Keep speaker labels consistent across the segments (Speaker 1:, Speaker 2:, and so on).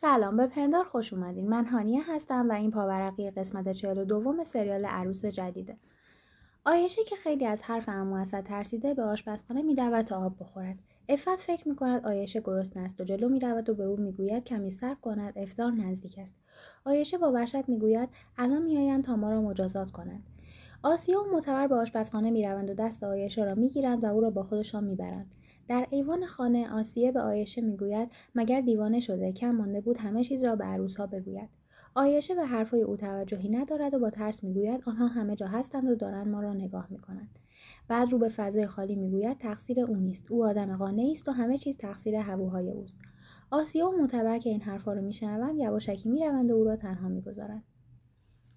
Speaker 1: سلام به پندار خوش اومدین من هانیه هستم و این پاورقی قسمت 42 سریال عروس جدیده آیشه که خیلی از حرف امو اسد ترسیده به آشپزخانه میدود تا آب بخورد افت فکر میکند آیشه گرست نست و جلو میرود و به او میگوید کمی صرف کند افتار نزدیک است آیشه با وحشت میگوید الان میآیند تا ما را مجازات کنند آسیا و معتبر به آشپزخانه میروند و دست آیشه را میگیرند و او را با خودشان میبرند در ایوان خانه آسیه به آیشه میگوید مگر دیوانه شده کم مانده بود همه چیز را به عروسها بگوید آیشه به حرفهای او توجهی ندارد و با ترس میگوید آنها همه جا هستند و دارند ما را نگاه میکنند بعد رو به فضای خالی میگوید تقصیر او نیست او آدم قانعی است و همه چیز تقصیر هووهای اوست آسیا و معتبر که این حرفها رو میشنوند یواشکی میروند و او را تنها میگذارند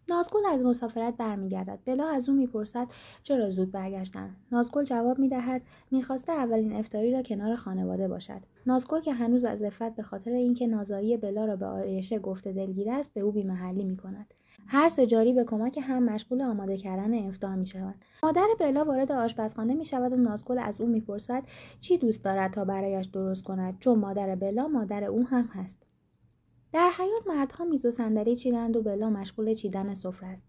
Speaker 1: نازگل از مسافرت برمیگردد بلا از او میپرسد چرا زود برگشتن نازگل جواب میدهد میخواسته اولین افتاری را کنار خانواده باشد نازگل که هنوز از عفت به خاطر اینکه نازایی بلا را به آیشه گفته دلگیر است به او بیمحلی میکند هر سجاری به کمک هم مشغول آماده کردن افتار می شود. مادر بلا وارد آشپزخانه می شود و نازگل از او میپرسد چی دوست دارد تا برایش درست کند چون مادر بلا مادر او هم هست در حیات مردها میز و صندلی چیدند و بلا مشغول چیدن سفره است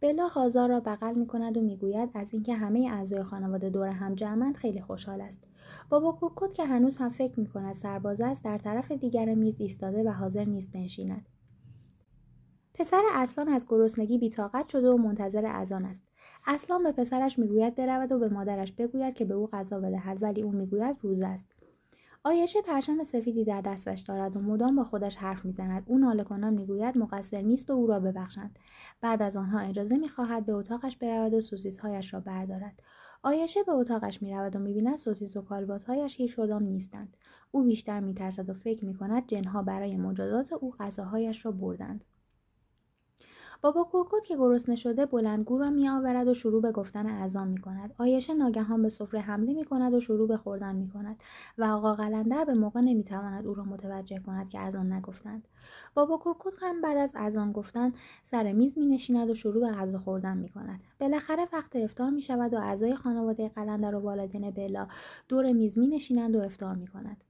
Speaker 1: بلا هازار را بغل می کند و میگوید از اینکه همه اعضای خانواده دور هم جمعند خیلی خوشحال است بابا کورکوت که هنوز هم فکر می کند سرباز است در طرف دیگر میز ایستاده و حاضر نیست بنشیند پسر اصلان از گرسنگی بیتاقت شده و منتظر اذان است اصلان به پسرش میگوید برود و به مادرش بگوید که به او غذا بدهد ولی او میگوید روز است آیشه پرچم سفیدی در دستش دارد و مدام با خودش حرف میزند او ناله کنان میگوید مقصر نیست و او را ببخشند بعد از آنها اجازه میخواهد به اتاقش برود و سوسیسهایش را بردارد آیشه به اتاقش میرود و میبیند سوسیس و کالباسهایش هیچ کدام نیستند او بیشتر میترسد و فکر میکند جنها برای مجازات او غذاهایش را بردند بابا کورکوت که گرسنه شده بلندگو را میآورد و شروع به گفتن اعظام می کند آیشه ناگهان به سفره حمله می کند و شروع به خوردن می کند و آقا قلندر به موقع تواند او را متوجه کند که از آن نگفتند بابا کورکوت هم بعد از اذان گفتن سر میز می نشیند و شروع به غذا خوردن می کند بالاخره وقت افتار می شود و اعضای خانواده قلندر و والدین بلا دور میز می نشینند و افتار می کند.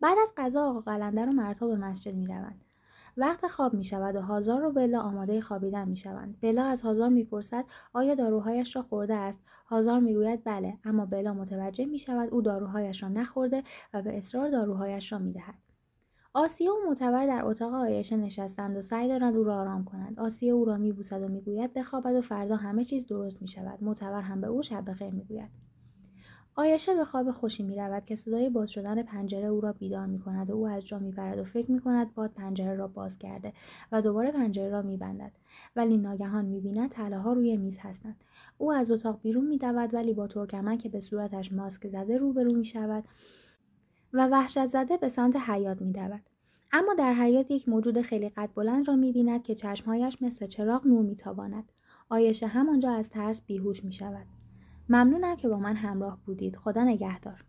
Speaker 1: بعد از غذا آقا قلندر و مردها به مسجد می روند. وقت خواب می شود و هازار و بلا آماده خوابیدن می شوند. بلا از هازار می پرسد آیا داروهایش را خورده است؟ هازار می گوید بله اما بلا متوجه می شود او داروهایش را نخورده و به اصرار داروهایش را می دهد. آسیه و معتبر در اتاق آیشه نشستند و سعی دارند او را آرام کنند آسیه او را میبوسد و میگوید بخوابد و فردا همه چیز درست شود. معتبر هم به او شب بخیر میگوید آیشه به خواب خوشی می رود که صدای باز شدن پنجره او را بیدار می کند و او از جا می پرد و فکر می کند باد پنجره را باز کرده و دوباره پنجره را می بندد. ولی ناگهان می بیند تلاها روی میز هستند. او از اتاق بیرون می دود ولی با ترکمن که به صورتش ماسک زده روبرو می شود و وحشت زده به سمت حیات می دود. اما در حیات یک موجود خیلی قد بلند را می بیند که چشمهایش مثل چراغ نور می تواند آیشه همانجا از ترس بیهوش می شود. ممنونم که با من همراه بودید خدا نگهدار